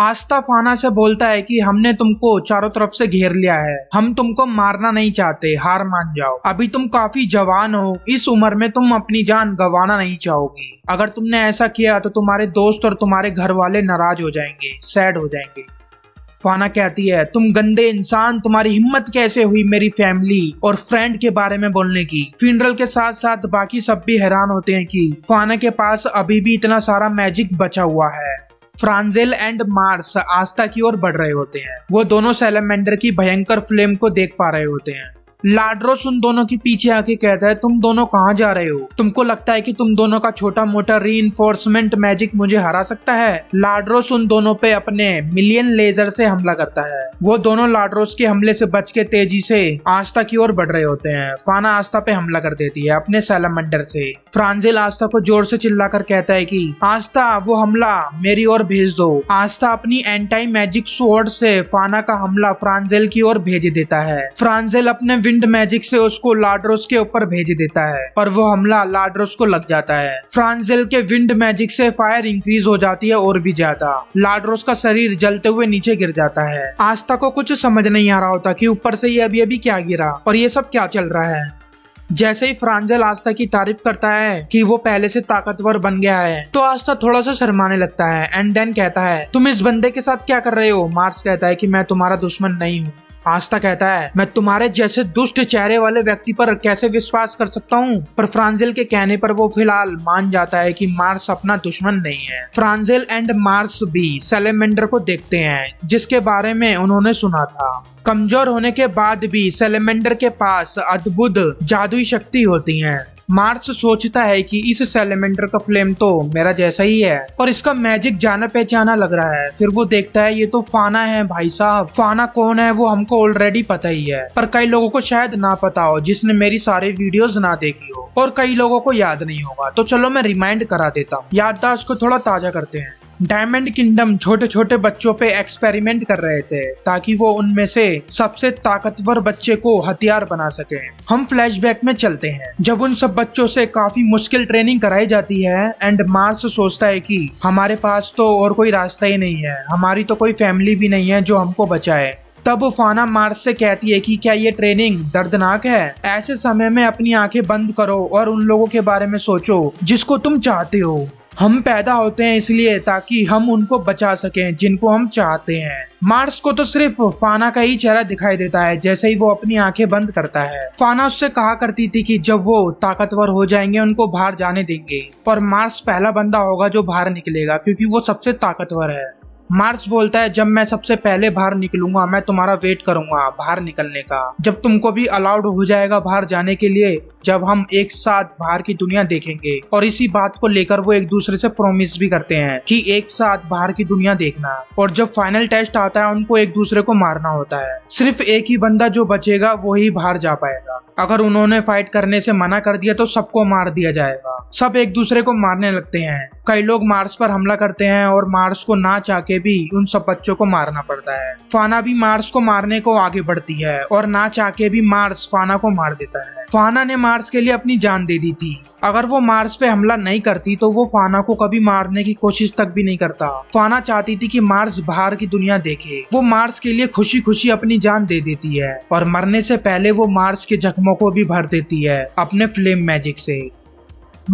आस्था फाना से बोलता है कि हमने तुमको चारों तरफ से घेर लिया है हम तुमको मारना नहीं चाहते हार मान जाओ अभी तुम काफी जवान हो इस उम्र में तुम अपनी जान गंवाना नहीं चाहोगी अगर तुमने ऐसा किया तो तुम्हारे दोस्त और तुम्हारे घर वाले नाराज हो जाएंगे सैड हो जाएंगे फाना कहती है तुम गंदे इंसान तुम्हारी हिम्मत कैसे हुई मेरी फैमिली और फ्रेंड के बारे में बोलने की फ्यूनरल के साथ साथ बाकी सब भी हैरान होते हैं कि फाना के पास अभी भी इतना सारा मैजिक बचा हुआ है फ्रांजेल एंड मार्स आस्था की ओर बढ़ रहे होते हैं वो दोनों सेलेमेंडर की भयंकर फ्लेम को देख पा रहे होते हैं लाड्रोस उन दोनों के पीछे आके कहता है तुम दोनों कहाँ जा रहे हो तुमको लगता है कि तुम दोनों का छोटा मोटा री मैजिक मुझे हरा सकता है लाड्रोस उन दोनों पे अपने मिलियन लेजर से हमला करता है वो दोनों लाड्रोस के हमले से बच के तेजी से आस्था की ओर बढ़ रहे होते हैं फाना आस्था पे हमला कर देती है अपने सैलमंडर से फ्रांजिल आस्था को जोर से कर कहता है की आस्था वो हमला मेरी ओर भेज दो आस्था अपनी एंटाई मैजिक सोर्ड से फाना का हमला फ्रांजेल की ओर भेज देता है फ्रांजेल अपने विंड मैजिक से उसको लाड्रोस के ऊपर भेज देता है पर वो हमला लाड्रोस को लग जाता है फ्रांजेल के विंड मैजिक से फायर इंक्रीज हो जाती है और भी ज्यादा लाड्रोस का शरीर जलते हुए नीचे गिर जाता है आस्था को कुछ समझ नहीं आ रहा होता की ऊपर से ये अभी अभी क्या गिरा और ये सब क्या चल रहा है जैसे ही फ्रांजल आस्था की तारीफ करता है कि वो पहले से ताकतवर बन गया है तो आस्था थोड़ा सा शर्माने लगता है एंड देन कहता है तुम इस बंदे के साथ क्या कर रहे हो मार्स कहता है कि मैं तुम्हारा दुश्मन नहीं हूँ आस्था कहता है मैं तुम्हारे जैसे दुष्ट चेहरे वाले व्यक्ति पर कैसे विश्वास कर सकता हूँ पर फ्रांजिल के कहने पर वो फिलहाल मान जाता है कि मार्स अपना दुश्मन नहीं है फ्रांजिल एंड मार्स भी सेलेमेंडर को देखते हैं जिसके बारे में उन्होंने सुना था कमजोर होने के बाद भी सेलेमेंडर के पास अद्भुत जादुई शक्ति होती है मार्स सोचता है कि इस सेलेमेंडर का फ्लेम तो मेरा जैसा ही है और इसका मैजिक जाना पहचाना लग रहा है फिर वो देखता है ये तो फाना है भाई साहब फाना कौन है वो हमको ऑलरेडी पता ही है पर कई लोगों को शायद ना पता हो जिसने मेरी सारी वीडियोस ना देखी हो और कई लोगों को याद नहीं होगा तो चलो मैं रिमाइंड करा देता हूँ याददाश्त को थोड़ा ताजा करते हैं डायमंड किंगडम छोटे छोटे बच्चों पे एक्सपेरिमेंट कर रहे थे ताकि वो उनमें से सबसे ताकतवर बच्चे को हथियार बना सके हम फ्लैशबैक में चलते हैं जब उन सब बच्चों से काफी मुश्किल ट्रेनिंग कराई जाती है एंड मार्स सोचता है कि हमारे पास तो और कोई रास्ता ही नहीं है हमारी तो कोई फैमिली भी नहीं है जो हमको बचाए तब फाना मार्स से कहती है कि क्या ये ट्रेनिंग दर्दनाक है ऐसे समय में अपनी आंखें बंद करो और उन लोगों के बारे में सोचो जिसको तुम चाहते हो हम पैदा होते हैं इसलिए ताकि हम उनको बचा सकें जिनको हम चाहते हैं मार्स को तो सिर्फ फाना का ही चेहरा दिखाई देता है जैसे ही वो अपनी आंखें बंद करता है फाना उससे कहा करती थी कि जब वो ताकतवर हो जाएंगे उनको बाहर जाने देंगे पर मार्स पहला बंदा होगा जो बाहर निकलेगा क्योंकि वो सबसे ताकतवर है मार्स बोलता है जब मैं सबसे पहले बाहर निकलूंगा मैं तुम्हारा वेट करूंगा बाहर निकलने का जब तुमको भी अलाउड हो जाएगा बाहर जाने के लिए जब हम एक साथ बाहर की दुनिया देखेंगे और इसी बात को लेकर वो एक दूसरे से प्रोमिस भी करते हैं कि एक साथ बाहर की दुनिया देखना और जब फाइनल टेस्ट आता है उनको एक दूसरे को मारना होता है सिर्फ एक ही बंदा जो बचेगा वो ही बाहर जा पाएगा अगर उन्होंने फाइट करने से मना कर दिया तो सबको मार दिया जाएगा सब एक दूसरे को मारने लगते हैं कई लोग मार्स पर हमला करते हैं और मार्स को ना चाह के भी उन सब बच्चों को मारना पड़ता है फाना भी मार्स को मारने को आगे बढ़ती है और ना चाह के भी मार्स फाना को मार देता है फाना ने मार्स के लिए अपनी जान दे दी थी अगर वो मार्स पे हमला नहीं करती तो वो फाना को कभी मारने की कोशिश तक भी नहीं करता फाना चाहती थी कि मार्स बाहर की दुनिया देखे वो मार्स के लिए खुशी खुशी अपनी जान दे देती है और मरने से पहले वो मार्स के जख्म जख्मों को भी भर देती है अपने फ्लेम मैजिक से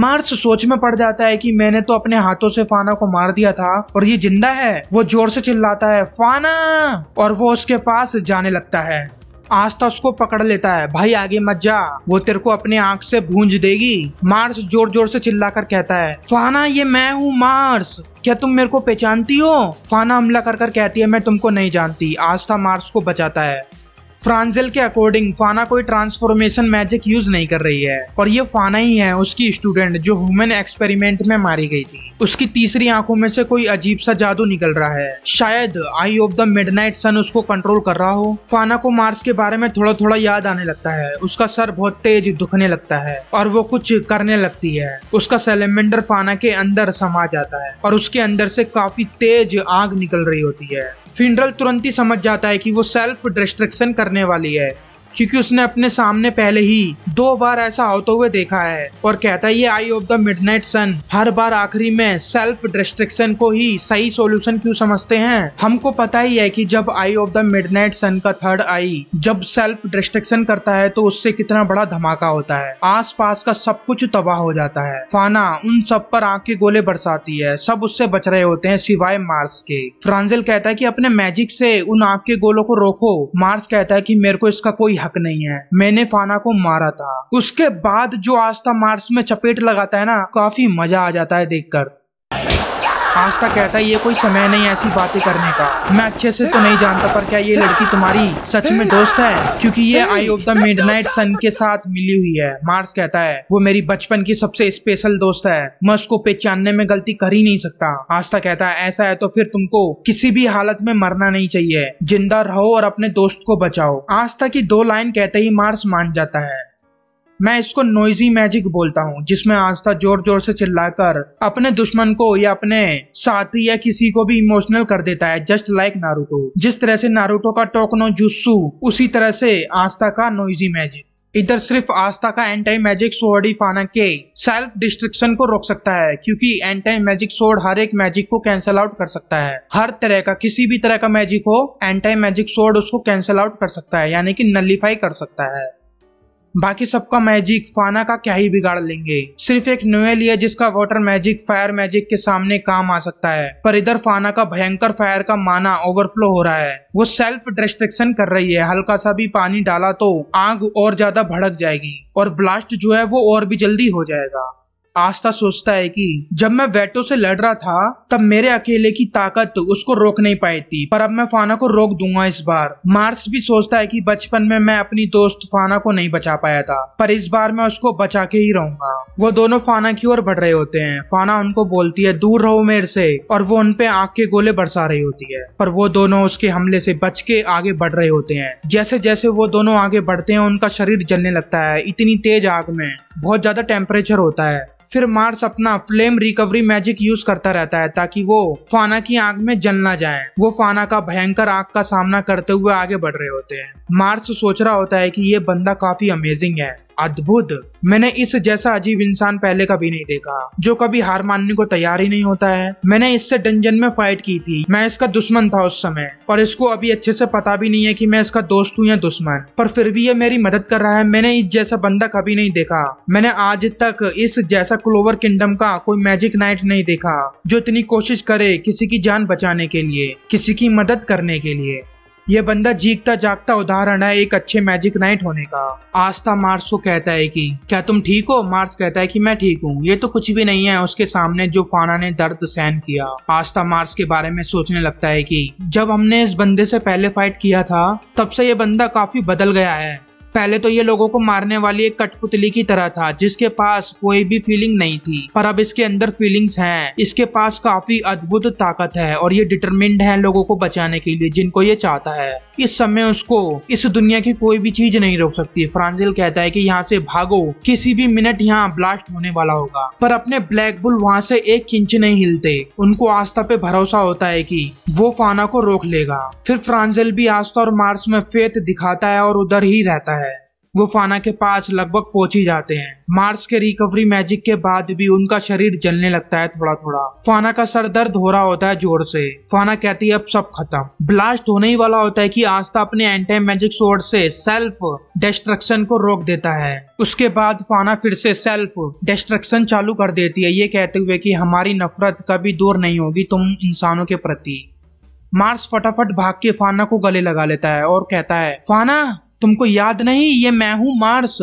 मार्स सोच में पड़ जाता है कि मैंने तो अपने हाथों से फाना को मार दिया था और ये जिंदा है वो जोर से चिल्लाता है फाना और वो उसके पास जाने लगता है आस्था उसको पकड़ लेता है भाई आगे मत जा वो तेरे को अपने आंख से भूंज देगी मार्स जोर जोर से चिल्ला कर कहता है फाना ये मैं हूँ मार्स क्या तुम मेरे को पहचानती हो फाना हमला कर कर कहती है मैं तुमको नहीं जानती आस्था मार्स को बचाता है फ्रांजेल के अकॉर्डिंग फाना कोई ट्रांसफॉर्मेशन मैजिक यूज नहीं कर रही है और ये फाना ही है उसकी स्टूडेंट जो ह्यूमन एक्सपेरिमेंट में मारी गई थी उसकी तीसरी आंखों में से कोई अजीब सा जादू निकल रहा है शायद eye of the midnight sun उसको कंट्रोल कर रहा हो फाना को मार्स के बारे में थोड़ा थोड़ा याद आने लगता है उसका सर बहुत तेज दुखने लगता है और वो कुछ करने लगती है उसका सेलेमेंडर फाना के अंदर समा जाता है और उसके अंदर से काफी तेज आग निकल रही होती है फिनरल तुरंत ही समझ जाता है कि वो सेल्फ डिस्ट्रक्शन करने वाली है क्योंकि उसने अपने सामने पहले ही दो बार ऐसा होते हुए देखा है और कहता है ये eye of the midnight sun हर बार आखिरी में सेल्फ डिस्ट्रिक्शन को ही सही सॉल्यूशन क्यों समझते हैं हमको पता ही है कि जब eye of the midnight sun का थर्ड आई जब सेल्फ डिस्ट्रक्शन करता है तो उससे कितना बड़ा धमाका होता है आस का सब कुछ तबाह हो जाता है फाना उन सब पर आग के गोले बरसाती है सब उससे बच रहे होते हैं सिवाय मार्स के फ्रांजिल कहता है की अपने मैजिक से उन आंख के गोलों को रोको मार्स कहता है की मेरे को इसका कोई हक नहीं है मैंने फाना को मारा था उसके बाद जो आस्था मार्च में चपेट लगाता है ना काफी मजा आ जाता है देखकर आज तक कहता ये कोई समय नहीं ऐसी बातें करने का मैं अच्छे से तो नहीं जानता पर क्या ये लड़की तुम्हारी सच में दोस्त है क्योंकि ये eye of the night sun के साथ मिली हुई है मार्स कहता है वो मेरी बचपन की सबसे स्पेशल दोस्त है मैं उसको पहचानने में गलती कर ही नहीं सकता आस्था कहता है ऐसा है तो फिर तुमको किसी भी हालत में मरना नहीं चाहिए जिंदा रहो और अपने दोस्त को बचाओ आस्था की दो लाइन कहते ही मार्स मान जाता है मैं इसको नोइजी मैजिक बोलता हूँ जिसमें आस्था जोर जोर से चिल्लाकर अपने दुश्मन को या अपने साथी या किसी को भी इमोशनल कर देता है जस्ट लाइक नारूटो जिस तरह से नारूटो का टोकनो जुस्सू उसी तरह से आस्था का नोइजी मैजिक इधर सिर्फ आस्था का एंटाई मैजिक सोर्ड ही फाना के सेल्फ डिस्ट्रिक्शन को रोक सकता है क्योंकि एंटाई मैजिक सोर्ड हर एक मैजिक को कैंसल आउट कर सकता है हर तरह का किसी भी तरह का मैजिक हो एंटाई मैजिक सोर्ड उसको कैंसल आउट कर सकता है यानी कि नलीफाई कर सकता है बाकी सबका मैजिक फाना का क्या ही बिगाड़ लेंगे सिर्फ एक नोएल ही है जिसका वाटर मैजिक फायर मैजिक के सामने काम आ सकता है पर इधर फाना का भयंकर फायर का माना ओवरफ्लो हो रहा है वो सेल्फ डिस्ट्रक्शन कर रही है हल्का सा भी पानी डाला तो आग और ज्यादा भड़क जाएगी और ब्लास्ट जो है वो और भी जल्दी हो जाएगा आस्था सोचता है कि जब मैं वेटो से लड़ रहा था तब मेरे अकेले की ताकत उसको रोक नहीं पाई थी पर अब मैं फाना को रोक दूंगा इस बार मार्स भी सोचता है कि बचपन में मैं अपनी दोस्त फाना को नहीं बचा पाया था पर इस बार मैं उसको बचा के ही रहूंगा वो दोनों फाना की ओर बढ़ रहे होते हैं फाना उनको बोलती है दूर रहो मेरे से और वो उनपे आग के गोले बरसा रही होती है पर वो दोनों उसके हमले से बच के आगे बढ़ रहे होते हैं जैसे जैसे वो दोनों आगे बढ़ते हैं उनका शरीर जलने लगता है इतनी तेज आग में बहुत ज्यादा टेम्परेचर होता है फिर मार्स अपना फ्लेम रिकवरी मैजिक यूज करता रहता है ताकि वो फाना की आग में जल ना जाए वो फाना का भयंकर आग का सामना करते हुए आगे बढ़ रहे होते हैं मार्स सोच रहा होता है कि ये बंदा काफी अमेजिंग है अद्भुत मैंने इस जैसा अजीब इंसान पहले कभी नहीं देखा जो कभी हार मानने को तैयार ही नहीं होता है मैंने इससे डंजन में फाइट की थी मैं इसका दुश्मन था उस समय और इसको अभी अच्छे से पता भी नहीं है कि मैं इसका दोस्त हूँ या दुश्मन पर फिर भी ये मेरी मदद कर रहा है मैंने इस जैसा बंदा कभी नहीं देखा मैंने आज तक इस जैसा क्लोवर किंगडम का कोई मैजिक नाइट नहीं देखा जो इतनी कोशिश करे किसी की जान बचाने के लिए किसी की मदद करने के लिए यह बंदा जीतता जागता उदाहरण है एक अच्छे मैजिक नाइट होने का आस्था मार्स को कहता है कि क्या तुम ठीक हो मार्स कहता है कि मैं ठीक हूँ ये तो कुछ भी नहीं है उसके सामने जो फाना ने दर्द सहन किया आस्था मार्स के बारे में सोचने लगता है कि जब हमने इस बंदे से पहले फाइट किया था तब से ये बंदा काफी बदल गया है पहले तो ये लोगों को मारने वाली एक कठपुतली की तरह था जिसके पास कोई भी फीलिंग नहीं थी पर अब इसके अंदर फीलिंग्स हैं इसके पास काफी अद्भुत ताकत है और ये डिटरमिंड है लोगों को बचाने के लिए जिनको ये चाहता है इस समय उसको इस दुनिया की कोई भी चीज नहीं रोक सकती फ्रांसिल कहता है कि यहाँ से भागो किसी भी मिनट यहाँ ब्लास्ट होने वाला होगा पर अपने ब्लैक बुल वहाँ से एक इंच नहीं हिलते उनको आस्था पे भरोसा होता है की वो फाना को रोक लेगा फिर फ्रांसिल भी आस्था और मार्स में फेत दिखाता है और उधर ही रहता है वो फाना के पास लगभग पहुंच ही जाते हैं मार्स के रिकवरी मैजिक के बाद भी उनका शरीर जलने लगता है थोड़ा थोड़ा फाना का सर दर्द हो रहा होता है जोर से फाना कहती है अब सब खत्म ब्लास्ट होने ही वाला होता है कि आस्था अपने एंटी मैजिक सोर्ड से सेल्फ डिस्ट्रक्शन को रोक देता है उसके बाद फाना फिर से सेल्फ डिस्ट्रक्शन चालू कर देती है ये कहते हुए की हमारी नफरत कभी दूर नहीं होगी तुम इंसानों के प्रति मार्स फटाफट भाग के फाना को गले लगा लेता है और कहता है फाना तुमको याद नहीं ये मैं हूँ Mars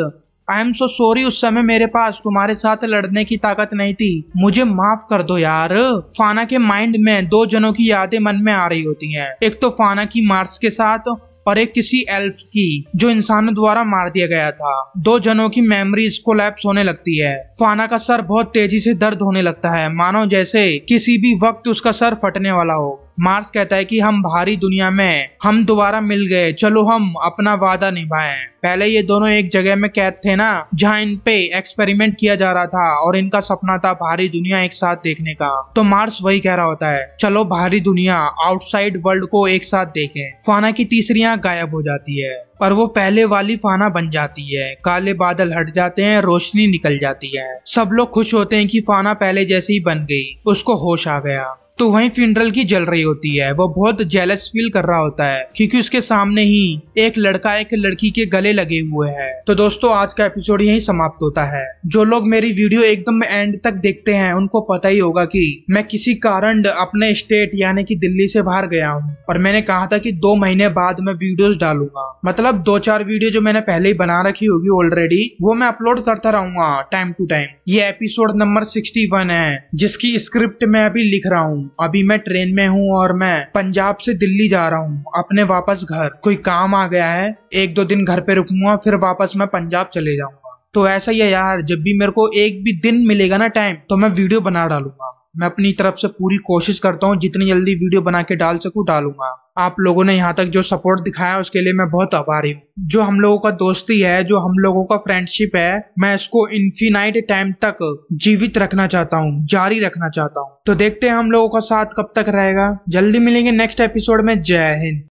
I am so sorry उस समय मेरे पास तुम्हारे साथ लड़ने की ताकत नहीं थी मुझे माफ कर दो यार फाना के माइंड में दो जनों की यादें मन में आ रही होती हैं एक तो फाना की मार्स के साथ और एक किसी एल्फ की जो इंसानों द्वारा मार दिया गया था दो जनों की मेमोरीज लैप्स होने लगती है फाना का सर बहुत तेजी से दर्द होने लगता है मानो जैसे किसी भी वक्त उसका सर फटने वाला हो मार्स कहता है कि हम भारी दुनिया में हम दोबारा मिल गए चलो हम अपना वादा निभाएं पहले ये दोनों एक जगह में कैद थे ना जहाँ इन पे एक्सपेरिमेंट किया जा रहा था और इनका सपना था भारी दुनिया एक साथ देखने का तो मार्स वही कह रहा होता है चलो भारी दुनिया आउटसाइड वर्ल्ड को एक साथ देखें फाना की तीसरी आँख गायब हो जाती है और वो पहले वाली फाना बन जाती है काले बादल हट जाते हैं रोशनी निकल जाती है सब लोग खुश होते हैं कि फाना पहले जैसे ही बन गई उसको होश आ गया तो वहीं फिंड्रल की जल रही होती है वो बहुत जेलस फील कर रहा होता है क्योंकि उसके सामने ही एक लड़का एक लड़की के गले लगे हुए है तो दोस्तों आज का एपिसोड यही समाप्त होता है जो लोग मेरी वीडियो एकदम एंड तक देखते हैं उनको पता ही होगा कि मैं किसी कारण अपने स्टेट यानी कि दिल्ली से बाहर गया हूँ और मैंने कहा था की दो महीने बाद मैं वीडियोज डालूंगा मतलब दो चार वीडियो जो मैंने पहले ही बना रखी होगी ऑलरेडी वो मैं अपलोड करता रहूंगा टाइम टू टाइम ये एपिसोड नंबर सिक्सटी वन है जिसकी स्क्रिप्ट मैं अभी लिख रहा हूँ अभी मैं ट्रेन में हूँ और मैं पंजाब से दिल्ली जा रहा हूँ अपने वापस घर कोई काम आ गया है एक दो दिन घर पे रुकूंगा फिर वापस मैं पंजाब चले जाऊंगा तो ऐसा ही है यार जब भी मेरे को एक भी दिन मिलेगा ना टाइम तो मैं वीडियो बना डालूंगा मैं अपनी तरफ से पूरी कोशिश करता हूँ जितनी जल्दी वीडियो बना के डाल सकूँ डालूंगा आप लोगों ने यहाँ तक जो सपोर्ट दिखाया उसके लिए मैं बहुत आभारी हूँ जो हम लोगों का दोस्ती है जो हम लोगों का फ्रेंडशिप है मैं इसको इन्फिनाइट टाइम तक जीवित रखना चाहता हूँ जारी रखना चाहता हूँ तो देखते हैं हम लोगों का साथ कब तक रहेगा जल्दी मिलेंगे नेक्स्ट एपिसोड में जय हिंद